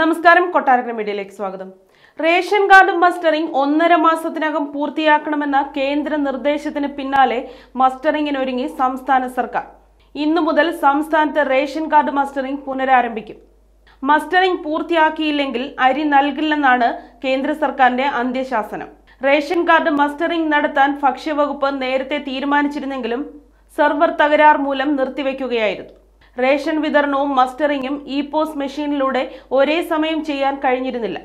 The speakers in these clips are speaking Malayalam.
നമസ്കാരം കൊട്ടാരക്കര മീഡിയയിലേക്ക് സ്വാഗതം റേഷൻ കാർഡ് മസ്റ്ററിംഗ് ഒന്നര മാസത്തിനകം പൂർത്തിയാക്കണമെന്ന കേന്ദ്ര നിർദ്ദേശത്തിന് പിന്നാലെ ഒരുങ്ങി സംസ്ഥാന സർക്കാർ ഇന്നു മുതൽ സംസ്ഥാനത്ത് റേഷൻ കാർഡ് മസ്റ്ററിംഗ് പുനരാരംഭിക്കും മസ്റ്ററിംഗ് പൂർത്തിയാക്കിയില്ലെങ്കിൽ അരി നൽകില്ലെന്നാണ് കേന്ദ്ര സർക്കാരിന്റെ അന്ത്യശാസനം റേഷൻ കാർഡ് മസ്റ്ററിംഗ് നടത്താൻ ഭക്ഷ്യവകുപ്പ് നേരത്തെ തീരുമാനിച്ചിരുന്നെങ്കിലും സെർവർ തകരാർ മൂലം നിർത്തിവെക്കുകയായിരുന്നു റേഷൻ വിതരണവും മസ്റ്ററിങ്ങും ഇ പോസ് മെഷീനിലൂടെ ഒരേ സമയം ചെയ്യാൻ കഴിഞ്ഞിരുന്നില്ല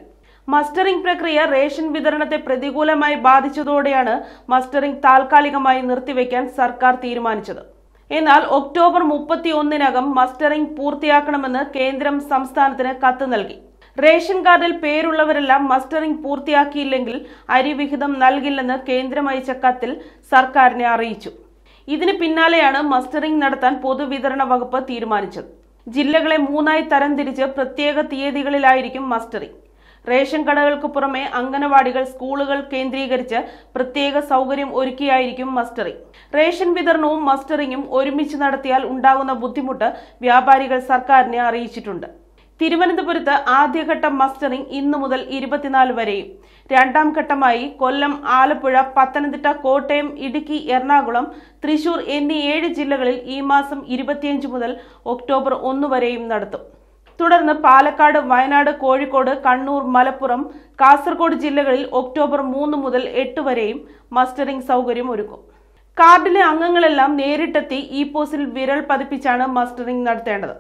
മസ്റ്ററിംഗ് പ്രക്രിയ റേഷൻ വിതരണത്തെ പ്രതികൂലമായി ബാധിച്ചതോടെയാണ് മസ്റ്ററിംഗ് താൽക്കാലികമായി നിർത്തിവെക്കാൻ സർക്കാർ തീരുമാനിച്ചത് എന്നാൽ ഒക്ടോബർ ഒന്നിനകം മസ്റ്ററിംഗ് പൂർത്തിയാക്കണമെന്ന് കേന്ദ്രം സംസ്ഥാനത്തിന് കത്ത് നൽകി റേഷൻ കാർഡിൽ പേരുള്ളവരെല്ലാം മസ്റ്ററിംഗ് പൂർത്തിയാക്കിയില്ലെങ്കിൽ അരി വിഹിതം നൽകില്ലെന്ന് കേന്ദ്രം അയച്ച കത്തിൽ സർക്കാരിനെ അറിയിച്ചു ഇതിന് പിന്നാലെയാണ് മസ്റ്ററിംഗ് നടത്താൻ പൊതുവിതരണ വകുപ്പ് തീരുമാനിച്ചത് ജില്ലകളെ മൂന്നായി തരംതിരിച്ച് പ്രത്യേക തീയതികളിലായിരിക്കും മസ്റ്ററിംഗ് റേഷൻ കടകൾക്ക് പുറമെ അംഗനവാടികൾ സ്കൂളുകൾ കേന്ദ്രീകരിച്ച് പ്രത്യേക സൗകര്യം ഒരുക്കിയായിരിക്കും മസ്റ്ററിംഗ് റേഷൻ വിതരണവും മസ്റ്ററിംഗും ഒരുമിച്ച് നടത്തിയാൽ ഉണ്ടാകുന്ന ബുദ്ധിമുട്ട് വ്യാപാരികൾ സർക്കാരിനെ അറിയിച്ചിട്ടുണ്ട് തിരുവനന്തപുരത്ത് ആദ്യഘട്ട മസ്റ്ററിംഗ് ഇന്നു മുതൽ ഇരുപത്തിനാല് വരെയും രണ്ടാം ഘട്ടമായി കൊല്ലം ആലപ്പുഴ പത്തനംതിട്ട കോട്ടയം ഇടുക്കി എറണാകുളം തൃശൂർ എന്നീ ഏഴ് ജില്ലകളിൽ ഈ മാസം ഇരുപത്തിയഞ്ച് മുതൽ ഒക്ടോബർ ഒന്ന് വരെയും നടത്തും തുടർന്ന് പാലക്കാട് വയനാട് കോഴിക്കോട് കണ്ണൂർ മലപ്പുറം കാസർഗോഡ് ജില്ലകളിൽ ഒക്ടോബർ മൂന്ന് മുതൽ എട്ട് വരെയും മസ്റ്ററിംഗ് സൗകര്യം ഒരുക്കും കാർഡിലെ അംഗങ്ങളെല്ലാം നേരിട്ടെത്തി ഇ പോസ്റ്റിൽ വിരൽ പതിപ്പിച്ചാണ് മസ്റ്ററിംഗ് നടത്തേണ്ടത്